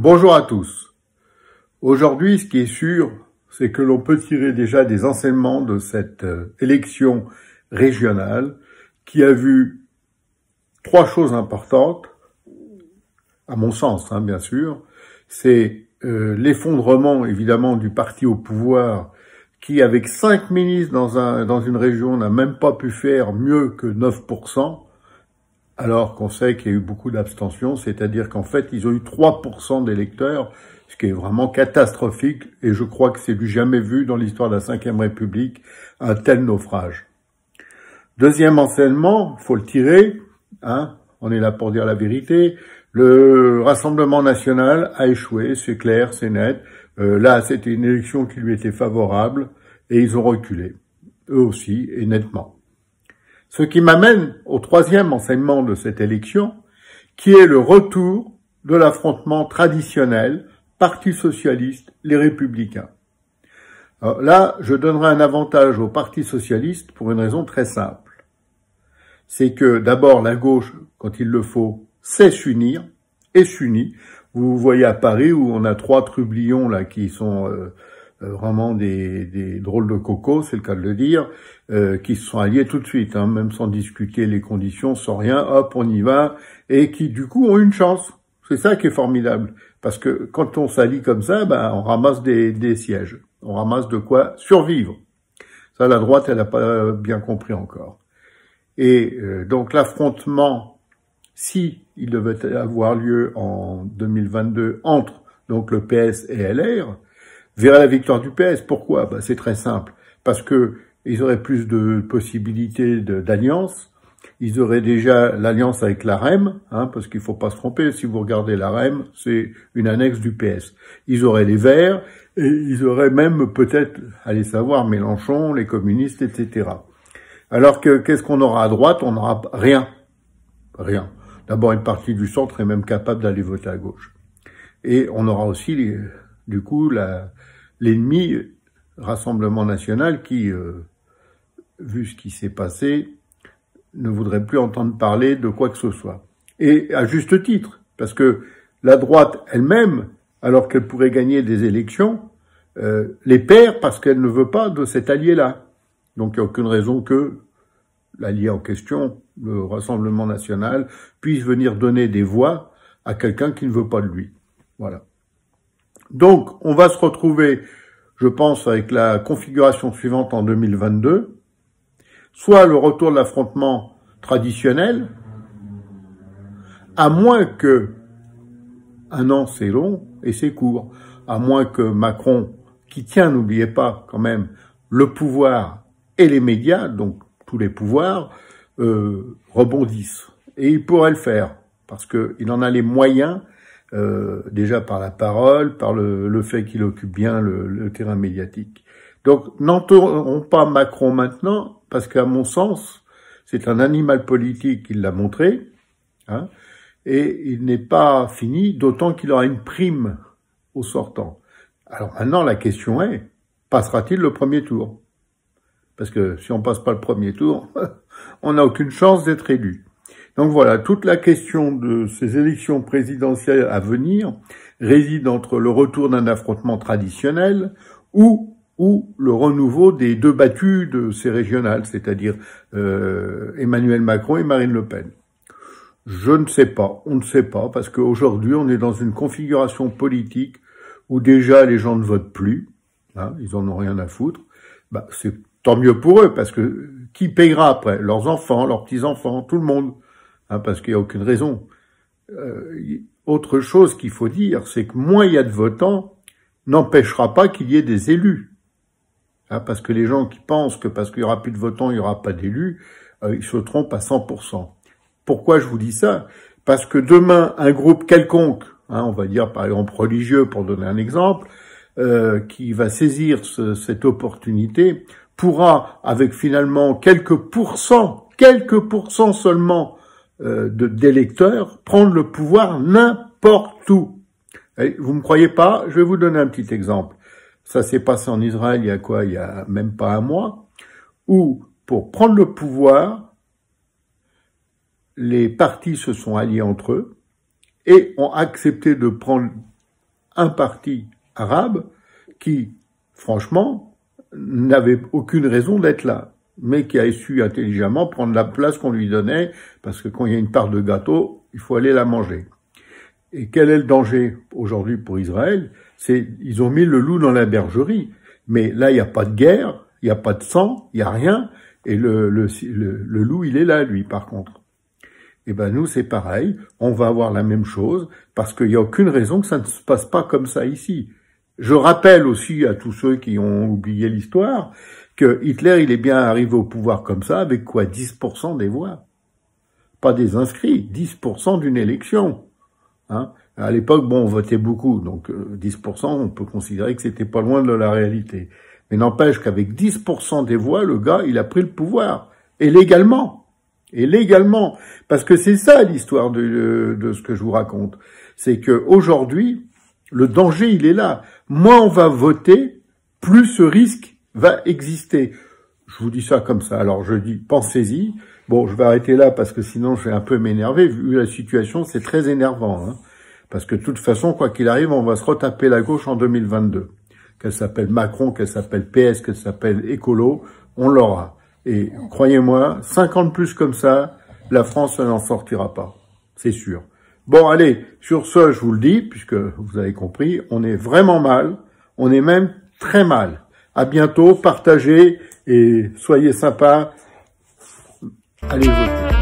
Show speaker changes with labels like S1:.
S1: Bonjour à tous. Aujourd'hui, ce qui est sûr, c'est que l'on peut tirer déjà des enseignements de cette euh, élection régionale qui a vu trois choses importantes, à mon sens, hein, bien sûr. C'est euh, l'effondrement, évidemment, du parti au pouvoir qui, avec cinq ministres dans, un, dans une région, n'a même pas pu faire mieux que 9% alors qu'on sait qu'il y a eu beaucoup d'abstention, c'est-à-dire qu'en fait, ils ont eu 3% d'électeurs, ce qui est vraiment catastrophique, et je crois que c'est du jamais vu dans l'histoire de la Ve République, un tel naufrage. Deuxième enseignement, faut le tirer, hein, on est là pour dire la vérité, le Rassemblement national a échoué, c'est clair, c'est net, euh, là, c'était une élection qui lui était favorable, et ils ont reculé, eux aussi, et nettement. Ce qui m'amène au troisième enseignement de cette élection, qui est le retour de l'affrontement traditionnel Parti socialiste, les républicains. Alors là, je donnerai un avantage au Parti socialiste pour une raison très simple. C'est que d'abord la gauche, quand il le faut, sait s'unir et s'unit. Vous voyez à Paris où on a trois trublions là qui sont euh, euh, vraiment des, des, drôles de cocos, c'est le cas de le dire, euh, qui se sont alliés tout de suite, hein, même sans discuter les conditions, sans rien, hop, on y va, et qui du coup ont une chance. C'est ça qui est formidable, parce que quand on s'allie comme ça, ben, on ramasse des, des sièges, on ramasse de quoi survivre. Ça, la droite, elle n'a pas bien compris encore. Et euh, donc l'affrontement, si il devait avoir lieu en 2022 entre donc le PS et LR, verrait la victoire du PS. Pourquoi ben, C'est très simple. Parce que ils auraient plus de possibilités d'alliance. Ils auraient déjà l'alliance avec la hein, parce qu'il faut pas se tromper, si vous regardez la c'est une annexe du PS. Ils auraient les Verts, et ils auraient même peut-être, allez savoir, Mélenchon, les communistes, etc. Alors que qu'est-ce qu'on aura à droite On n'aura rien. Rien. D'abord, une partie du centre est même capable d'aller voter à gauche. Et on aura aussi les, du coup l'ennemi Rassemblement national qui, euh, vu ce qui s'est passé, ne voudrait plus entendre parler de quoi que ce soit. Et à juste titre, parce que la droite elle-même, alors qu'elle pourrait gagner des élections, euh, les perd parce qu'elle ne veut pas de cet allié-là. Donc il n'y a aucune raison que l'allié en question, le Rassemblement national, puisse venir donner des voix à quelqu'un qui ne veut pas de lui. Voilà. Donc, on va se retrouver, je pense, avec la configuration suivante en 2022. Soit le retour de l'affrontement traditionnel, à moins que, un an c'est long et c'est court, à moins que Macron, qui tient, n'oubliez pas quand même, le pouvoir et les médias, donc tous les pouvoirs, euh, rebondissent. Et il pourrait le faire, parce qu'il en a les moyens euh, déjà par la parole, par le, fait qu'il occupe bien le, terrain médiatique. Donc n'entourons pas Macron maintenant, parce qu'à mon sens, c'est un animal politique, qui l'a montré, hein, et il n'est pas fini, d'autant qu'il aura une prime au sortant. Alors maintenant, la question est, passera-t-il le premier tour Parce que si on passe pas le premier tour, on n'a aucune chance d'être élu. Donc voilà, toute la question de ces élections présidentielles à venir réside entre le retour d'un affrontement traditionnel ou ou le renouveau des deux battus de ces régionales, c'est-à-dire euh, Emmanuel Macron et Marine Le Pen. Je ne sais pas, on ne sait pas, parce qu'aujourd'hui on est dans une configuration politique où déjà les gens ne votent plus, hein, ils en ont rien à foutre. Bah, c'est tant mieux pour eux, parce que qui payera après Leurs enfants, leurs petits-enfants, tout le monde. Hein, parce qu'il n'y a aucune raison. Euh, autre chose qu'il faut dire, c'est que moins il y a de votants, n'empêchera pas qu'il y ait des élus. Hein, parce que les gens qui pensent que parce qu'il n'y aura plus de votants, il n'y aura pas d'élus, euh, ils se trompent à 100%. Pourquoi je vous dis ça Parce que demain, un groupe quelconque, hein, on va dire par exemple religieux pour donner un exemple, euh, qui va saisir cette opportunité, pourra, avec finalement quelques pourcents, quelques pourcents seulement euh, de d'électeurs prendre le pouvoir n'importe où. vous me croyez pas Je vais vous donner un petit exemple. Ça s'est passé en Israël il y a quoi Il y a même pas un mois, où pour prendre le pouvoir, les partis se sont alliés entre eux et ont accepté de prendre un parti arabe qui, franchement, n'avait aucune raison d'être là mais qui a su intelligemment prendre la place qu'on lui donnait, parce que quand il y a une part de gâteau, il faut aller la manger. Et quel est le danger aujourd'hui pour Israël C'est ils ont mis le loup dans la bergerie, mais là il n'y a pas de guerre, il n'y a pas de sang, il n'y a rien, et le, le, le, loup il est là lui par contre. Et eh bien nous c'est pareil, on va avoir la même chose parce qu'il n'y a aucune raison que ça ne se passe pas comme ça ici. Je rappelle aussi à tous ceux qui ont oublié l'histoire que Hitler, il est bien arrivé au pouvoir comme ça, avec quoi 10% des voix. Pas des inscrits, 10% d'une élection. Hein à l'époque, bon, on votait beaucoup, donc 10%, euh, on peut considérer que c'était pas loin de la réalité. Mais n'empêche qu'avec 10% des voix, le gars, il a pris le pouvoir. Et légalement. Et légalement. Parce que c'est ça l'histoire de, de, ce que je vous raconte. C'est que aujourd'hui, le danger, il est là. Moins on va voter, plus ce risque va exister. Je vous dis ça comme ça. Alors je dis, pensez-y. Bon, je vais arrêter là parce que sinon je vais un peu m'énerver. Vu la situation, c'est très énervant. Hein. parce que de toute façon, quoi qu'il arrive, on va se retaper la gauche en 2022. Qu'elle s'appelle Macron, qu'elle s'appelle PS, qu'elle s'appelle Écolo, on l'aura. Et croyez-moi, 50 plus comme ça, la France n'en sortira pas. C'est sûr. Bon, allez, sur ce, je vous le dis, puisque vous avez compris, on est vraiment mal, on est même très mal. À bientôt, partagez et soyez sympas. Allez voter.